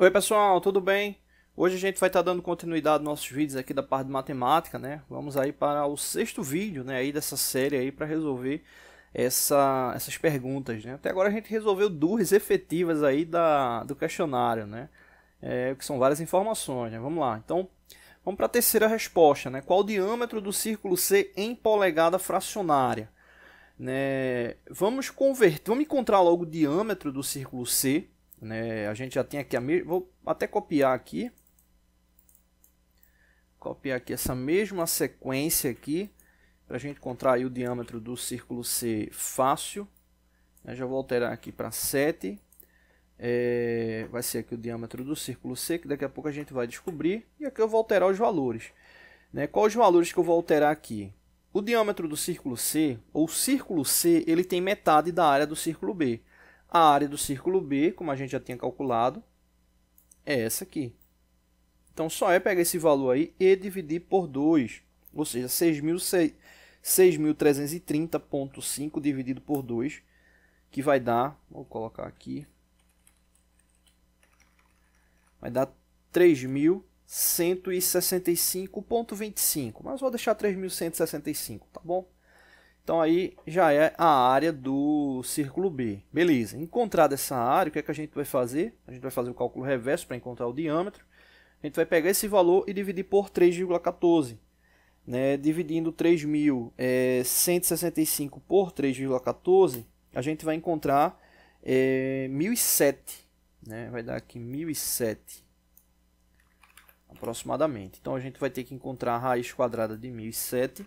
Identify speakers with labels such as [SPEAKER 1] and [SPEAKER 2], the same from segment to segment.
[SPEAKER 1] Oi pessoal, tudo bem? Hoje a gente vai estar tá dando continuidade aos nossos vídeos aqui da parte de matemática, né? Vamos aí para o sexto vídeo, né, aí dessa série aí para resolver essa, essas perguntas, né? Até agora a gente resolveu duas efetivas aí da, do questionário, né? É, que são várias informações, né? Vamos lá, então vamos para a terceira resposta, né? Qual o diâmetro do círculo C em polegada fracionária? Né? Vamos converter, vamos encontrar logo o diâmetro do círculo C, né? A gente já tem aqui a mesma... Vou até copiar aqui. Copiar aqui essa mesma sequência aqui. Para a gente contrair o diâmetro do círculo C fácil. Eu né, já vou alterar aqui para 7. É, vai ser aqui o diâmetro do círculo C, que daqui a pouco a gente vai descobrir. E aqui eu vou alterar os valores. Né? Quais os valores que eu vou alterar aqui? O diâmetro do círculo C, ou círculo C, ele tem metade da área do círculo B. A área do círculo B, como a gente já tinha calculado, é essa aqui. Então, só é pegar esse valor aí e dividir por 2, ou seja, 6.330.5 dividido por 2, que vai dar, vou colocar aqui, vai dar 3.165.25, mas vou deixar 3.165, tá bom? Então aí já é a área do círculo B. Beleza, encontrada essa área, o que é que a gente vai fazer? A gente vai fazer o cálculo reverso para encontrar o diâmetro. A gente vai pegar esse valor e dividir por 3,14. Né? Dividindo 3.165 é, por 3,14, a gente vai encontrar é, 1.007. Né? Vai dar aqui 1.007 aproximadamente. Então a gente vai ter que encontrar a raiz quadrada de 1.007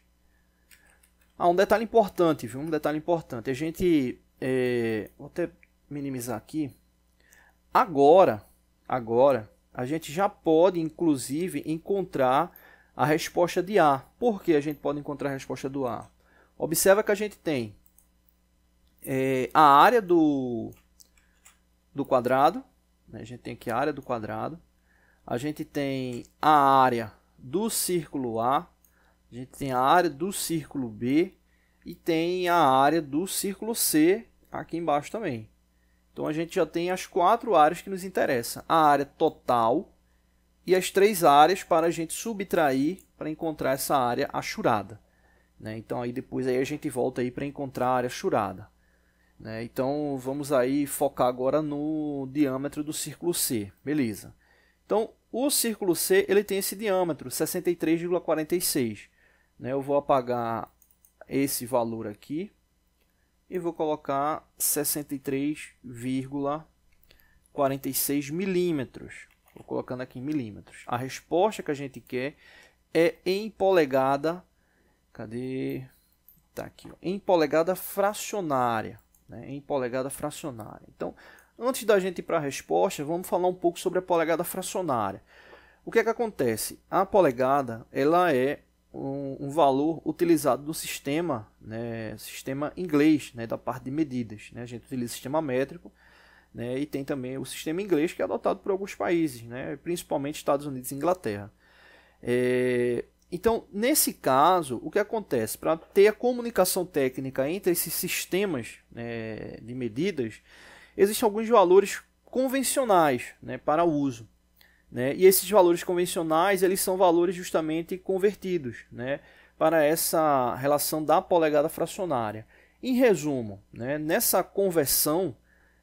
[SPEAKER 1] Ah, um detalhe importante, viu? Um detalhe importante. A gente. É, vou até minimizar aqui. Agora, agora, a gente já pode, inclusive, encontrar a resposta de A. Por que a gente pode encontrar a resposta do A? Observa que a gente tem é, a área do, do quadrado. Né? A gente tem aqui a área do quadrado. A gente tem a área do círculo A. A gente tem a área do círculo B e tem a área do círculo C aqui embaixo também. Então a gente já tem as quatro áreas que nos interessam. A área total e as três áreas para a gente subtrair para encontrar essa área achurada. Né? Então aí depois aí a gente volta aí para encontrar a área achurada. Né? Então vamos aí focar agora no diâmetro do círculo C. Beleza. Então o círculo C ele tem esse diâmetro, 63,46. Né? Eu vou apagar esse valor aqui e vou colocar 63,46 milímetros. Vou colocando aqui em milímetros. A resposta que a gente quer é em polegada. Cadê? Tá aqui, ó, em polegada fracionária, né? Em polegada fracionária. Então, antes da gente ir para a resposta, vamos falar um pouco sobre a polegada fracionária. O que é que acontece? A polegada, ela é um, um valor utilizado no sistema, né, sistema inglês, né, da parte de medidas. Né? A gente utiliza o sistema métrico né, e tem também o sistema inglês que é adotado por alguns países, né, principalmente Estados Unidos e Inglaterra. É, então, nesse caso, o que acontece? Para ter a comunicação técnica entre esses sistemas né, de medidas, existem alguns valores convencionais né, para uso. Né? E esses valores convencionais eles são valores justamente convertidos né? para essa relação da polegada fracionária. Em resumo, né? nessa conversão,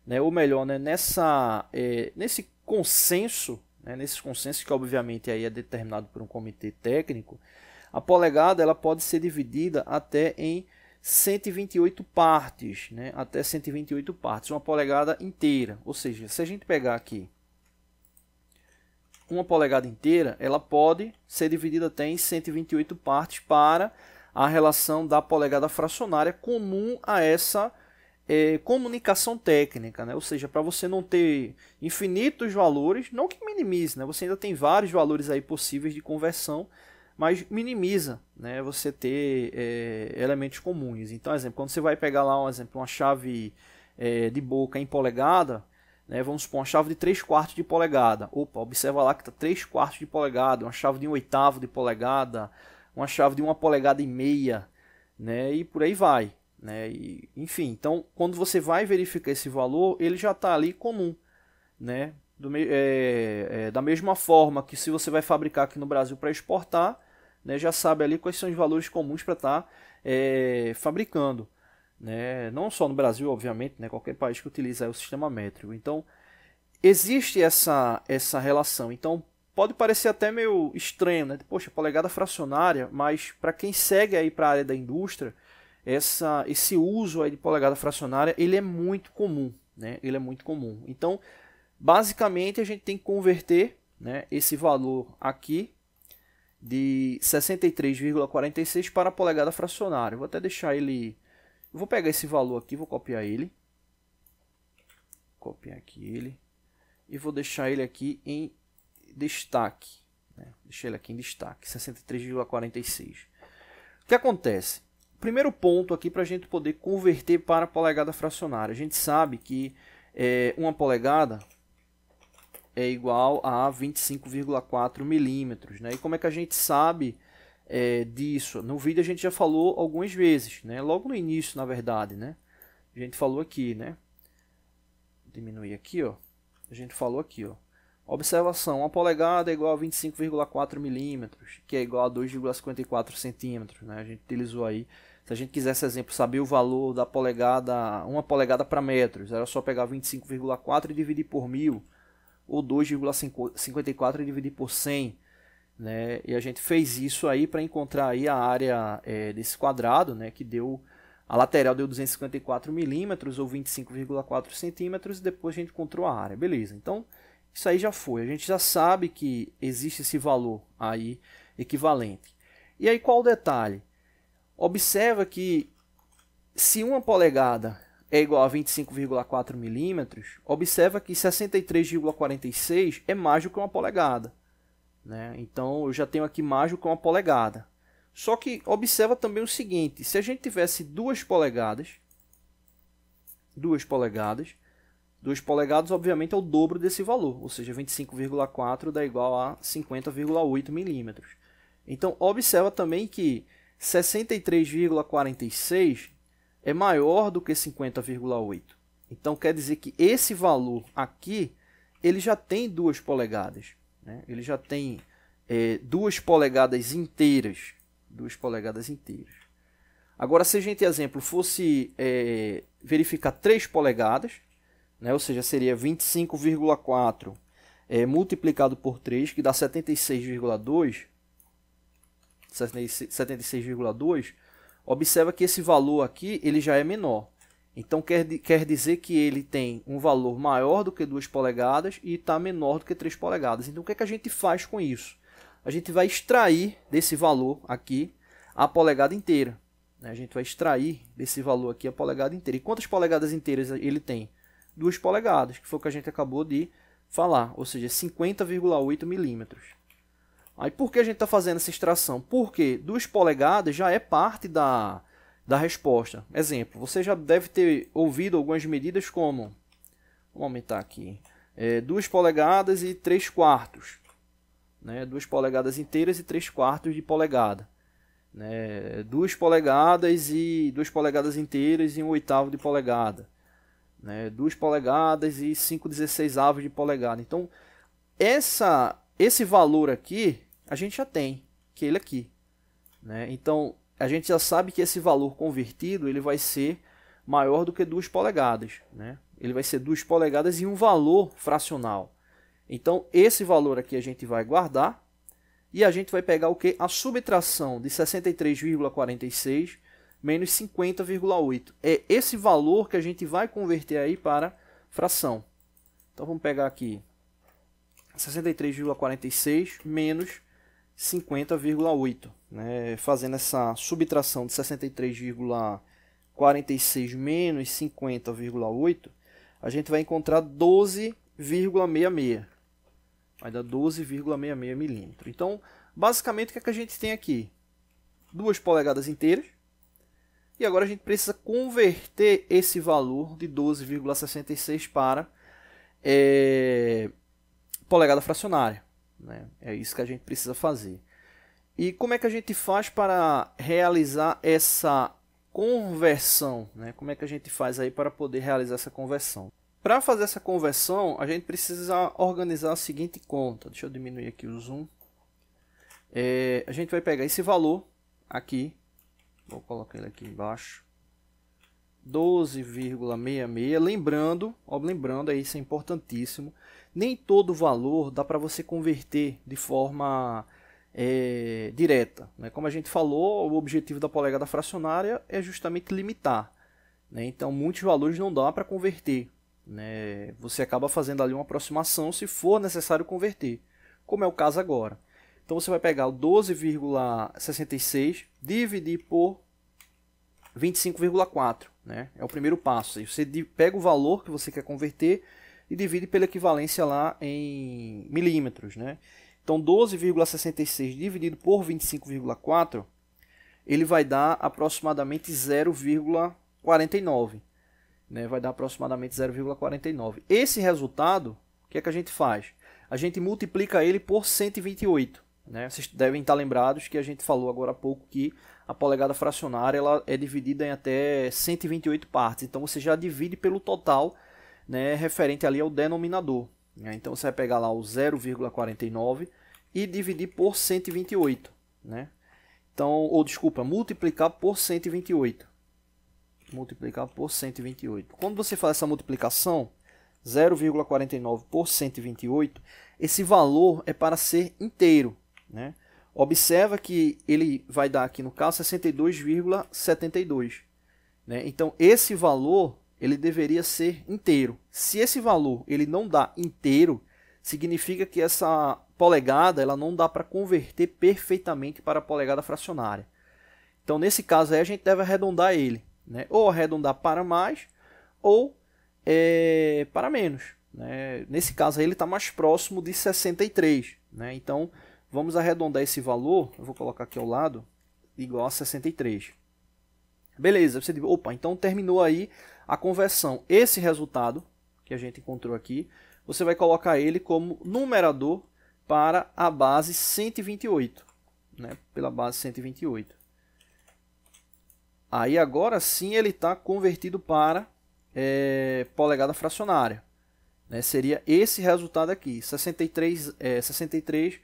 [SPEAKER 1] né? ou melhor, né? nessa, é, nesse consenso, né? nesse consenso que obviamente aí é determinado por um comitê técnico, a polegada ela pode ser dividida até em 128 partes, né? até 128 partes, uma polegada inteira. Ou seja, se a gente pegar aqui uma polegada inteira, ela pode ser dividida até em 128 partes para a relação da polegada fracionária comum a essa é, comunicação técnica, né? ou seja, para você não ter infinitos valores, não que minimize, né? você ainda tem vários valores aí possíveis de conversão, mas minimiza né? você ter é, elementos comuns. Então, exemplo, quando você vai pegar lá um exemplo, uma chave é, de boca em polegada, né? Vamos supor, uma chave de 3 quartos de polegada. Opa, observa lá que está 3 quartos de polegada, uma chave de 1 um oitavo de polegada, uma chave de 1 polegada e meia, né? e por aí vai. Né? E, enfim, então quando você vai verificar esse valor, ele já está ali comum. Né? Do, é, é, da mesma forma que se você vai fabricar aqui no Brasil para exportar, né, já sabe ali quais são os valores comuns para estar tá, é, fabricando né? não só no Brasil, obviamente, né? qualquer país que utiliza o sistema métrico. Então, existe essa, essa relação. Então, pode parecer até meio estranho, né? poxa, polegada fracionária, mas para quem segue aí para a área da indústria, essa, esse uso aí de polegada fracionária, ele é muito comum, né? ele é muito comum. Então, basicamente, a gente tem que converter né, esse valor aqui de 63,46 para polegada fracionária. Vou até deixar ele vou pegar esse valor aqui, vou copiar ele. Copiar aqui ele. E vou deixar ele aqui em destaque. Né? Deixei ele aqui em destaque, 63,46. O que acontece? Primeiro ponto aqui para a gente poder converter para polegada fracionária. A gente sabe que é, uma polegada é igual a 25,4 milímetros. Né? E como é que a gente sabe é, disso? No vídeo a gente já falou algumas vezes, né? Logo no início, na verdade, né? A gente falou aqui, né? Diminuir aqui, ó. A gente falou aqui, ó. Observação, uma polegada é igual a 25,4 milímetros, que é igual a 2,54 centímetros, né? A gente utilizou aí. Se a gente quisesse, exemplo, saber o valor da polegada, uma polegada para metros, era só pegar 25,4 e dividir por mil, ou 2,54 e dividir por 100. Né? E a gente fez isso aí para encontrar aí a área é, desse quadrado, né? que deu a lateral deu 254 milímetros ou 25,4 centímetros, e depois a gente encontrou a área. Beleza, então isso aí já foi. A gente já sabe que existe esse valor aí equivalente. E aí qual o detalhe? Observa que se uma polegada é igual a 25,4 milímetros, observa que 63,46 é mais do que uma polegada. Né? Então eu já tenho aqui mágico com uma polegada. Só que observa também o seguinte, se a gente tivesse duas polegadas, duas polegadas, duas polegadas, obviamente, é o dobro desse valor, ou seja, 25,4 dá igual a 50,8 milímetros. Então, observa também que 63,46 é maior do que 50,8. Então, quer dizer que esse valor aqui, ele já tem duas polegadas. Né? Ele já tem é, duas polegadas inteiras. Duas polegadas inteiras. Agora, se a gente, exemplo, fosse é, verificar 3 polegadas, né? ou seja, seria 25,4 é, multiplicado por 3, que dá 76,2. 76,2. Observa que esse valor aqui ele já é menor. Então quer, quer dizer que ele tem um valor maior do que 2 polegadas e está menor do que 3 polegadas. Então o que, é que a gente faz com isso? A gente vai extrair desse valor aqui a polegada inteira. Né? A gente vai extrair desse valor aqui a polegada inteira. E quantas polegadas inteiras ele tem? 2 polegadas, que foi o que a gente acabou de falar, ou seja, 50,8 milímetros. Aí por que a gente está fazendo essa extração? Porque 2 polegadas já é parte da, da resposta. Exemplo, você já deve ter ouvido algumas medidas como. Vamos aumentar aqui. É, 2 polegadas e 3 quartos. Né? 2 polegadas inteiras e 3 quartos de polegada. Né? 2 polegadas e 2 polegadas inteiras e 1 um oitavo de polegada. Né? 2 polegadas e 5 16 avos de polegada. Então, essa, esse valor aqui a gente já tem, que ele aqui. Né? Então, a gente já sabe que esse valor convertido ele vai ser maior do que 2 polegadas. Né? Ele vai ser 2 polegadas e um valor fracional. Então, esse valor aqui a gente vai guardar e a gente vai pegar o que? A subtração de 63,46 menos 50,8. É esse valor que a gente vai converter aí para fração. Então, vamos pegar aqui 63,46 menos 50,8 né, fazendo essa subtração de 63,46 menos 50,8, a gente vai encontrar 12,66. Vai dar 12,66 milímetros. Então, basicamente, o que, é que a gente tem aqui? Duas polegadas inteiras. E agora a gente precisa converter esse valor de 12,66 para é, polegada fracionária. Né? É isso que a gente precisa fazer. E como é que a gente faz para realizar essa conversão? Né? Como é que a gente faz aí para poder realizar essa conversão? Para fazer essa conversão, a gente precisa organizar a seguinte conta. Deixa eu diminuir aqui o zoom. É, a gente vai pegar esse valor aqui, vou colocar ele aqui embaixo, 12,66. Lembrando, ó, lembrando aí, isso é importantíssimo, nem todo valor dá para você converter de forma é, direta. Né? Como a gente falou, o objetivo da polegada fracionária é justamente limitar. Né? Então, muitos valores não dá para converter. Né? Você acaba fazendo ali uma aproximação se for necessário converter, como é o caso agora. Então, você vai pegar o 12,66, dividir por 25,4. Né? É o primeiro passo. Você pega o valor que você quer converter e divide pela equivalência lá em milímetros. Né? Então 12,66 dividido por 25,4, ele vai dar aproximadamente 0,49. Né? Vai dar aproximadamente 0,49. Esse resultado, o que é que a gente faz? A gente multiplica ele por 128. Né? Vocês devem estar lembrados que a gente falou agora há pouco que a polegada fracionária ela é dividida em até 128 partes. Então você já divide pelo total né, referente ali ao denominador. Né? Então você vai pegar lá o 0,49 e dividir por 128. Né? Então, ou desculpa, multiplicar por 128. Multiplicar por 128. Quando você faz essa multiplicação, 0,49 por 128, esse valor é para ser inteiro. Né? Observa que ele vai dar aqui no caso 62,72. Né? Então, esse valor ele deveria ser inteiro. Se esse valor ele não dá inteiro, significa que essa polegada ela não dá para converter perfeitamente para a polegada fracionária. Então, nesse caso aí, a gente deve arredondar ele, né? ou arredondar para mais, ou é, para menos. Né? Nesse caso aí, ele está mais próximo de 63. Né? Então, vamos arredondar esse valor, eu vou colocar aqui ao lado, igual a 63. Beleza, você diz, opa, então terminou aí a conversão. Esse resultado que a gente encontrou aqui, você vai colocar ele como numerador para a base 128, né? pela base 128. Aí agora sim ele está convertido para é, polegada fracionária. Né? Seria esse resultado aqui, 63, é, 63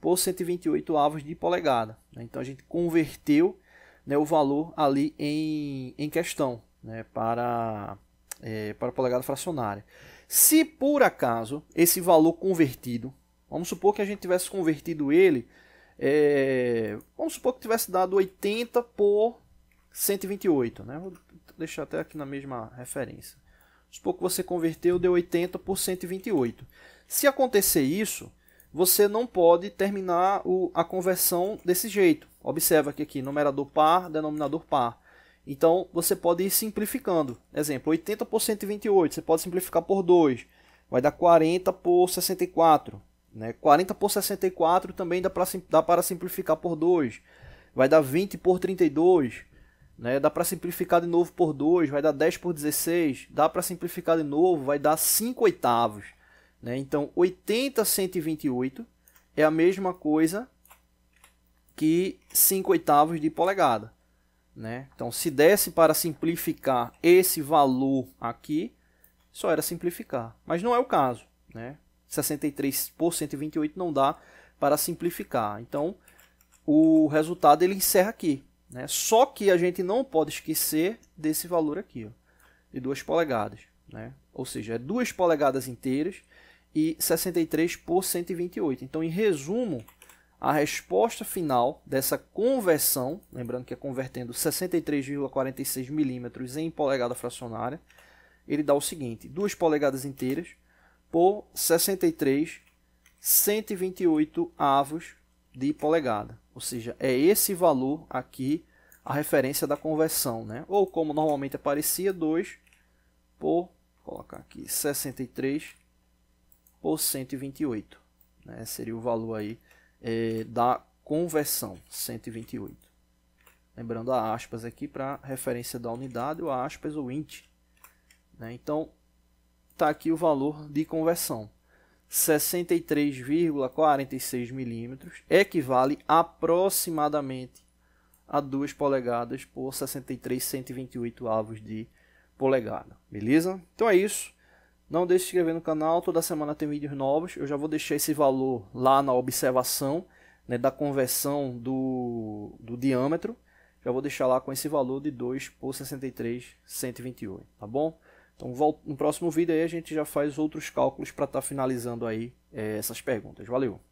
[SPEAKER 1] por 128 avos de polegada. Né? Então a gente converteu né, o valor ali em, em questão né, para, é, para a polegada fracionária. Se por acaso esse valor convertido, vamos supor que a gente tivesse convertido ele, é, vamos supor que tivesse dado 80 por 128, né? vou deixar até aqui na mesma referência. Vamos supor que você converteu, deu 80 por 128. Se acontecer isso, você não pode terminar o, a conversão desse jeito. Observa que aqui numerador par, denominador par. Então, você pode ir simplificando. Exemplo, 80 por 128, você pode simplificar por 2. Vai dar 40 por 64. Né? 40 por 64 também dá, pra, dá para simplificar por 2. Vai dar 20 por 32. Né? Dá para simplificar de novo por 2. Vai dar 10 por 16. Dá para simplificar de novo. Vai dar 5 oitavos. Né? Então, 80, 128 é a mesma coisa que 5 oitavos de polegada. Né? Então, se desse para simplificar esse valor aqui, só era simplificar. Mas não é o caso. Né? 63 por 128 não dá para simplificar. Então, o resultado ele encerra aqui. Né? Só que a gente não pode esquecer desse valor aqui, ó, de 2 polegadas. Né? Ou seja, é 2 polegadas inteiras e 63 por 128. Então, em resumo, a resposta final dessa conversão, lembrando que é convertendo 63,46 milímetros em polegada fracionária, ele dá o seguinte: 2 polegadas inteiras por 63, 128 avos de polegada. Ou seja, é esse valor aqui a referência da conversão, né? Ou como normalmente aparecia, é 2 por, vou colocar aqui, 63 por 128. Né? Seria o valor aí é, da conversão 128. Lembrando a aspas aqui para referência da unidade, o aspas o int. Né? Então, está aqui o valor de conversão. 63,46 milímetros equivale aproximadamente a 2 polegadas por 63,128 avos de polegada. Beleza? Então é isso. Não deixe de se inscrever no canal, toda semana tem vídeos novos. Eu já vou deixar esse valor lá na observação né, da conversão do, do diâmetro. Já vou deixar lá com esse valor de 2 por 63, 128, tá bom? Então no próximo vídeo aí a gente já faz outros cálculos para estar tá finalizando aí é, essas perguntas. Valeu!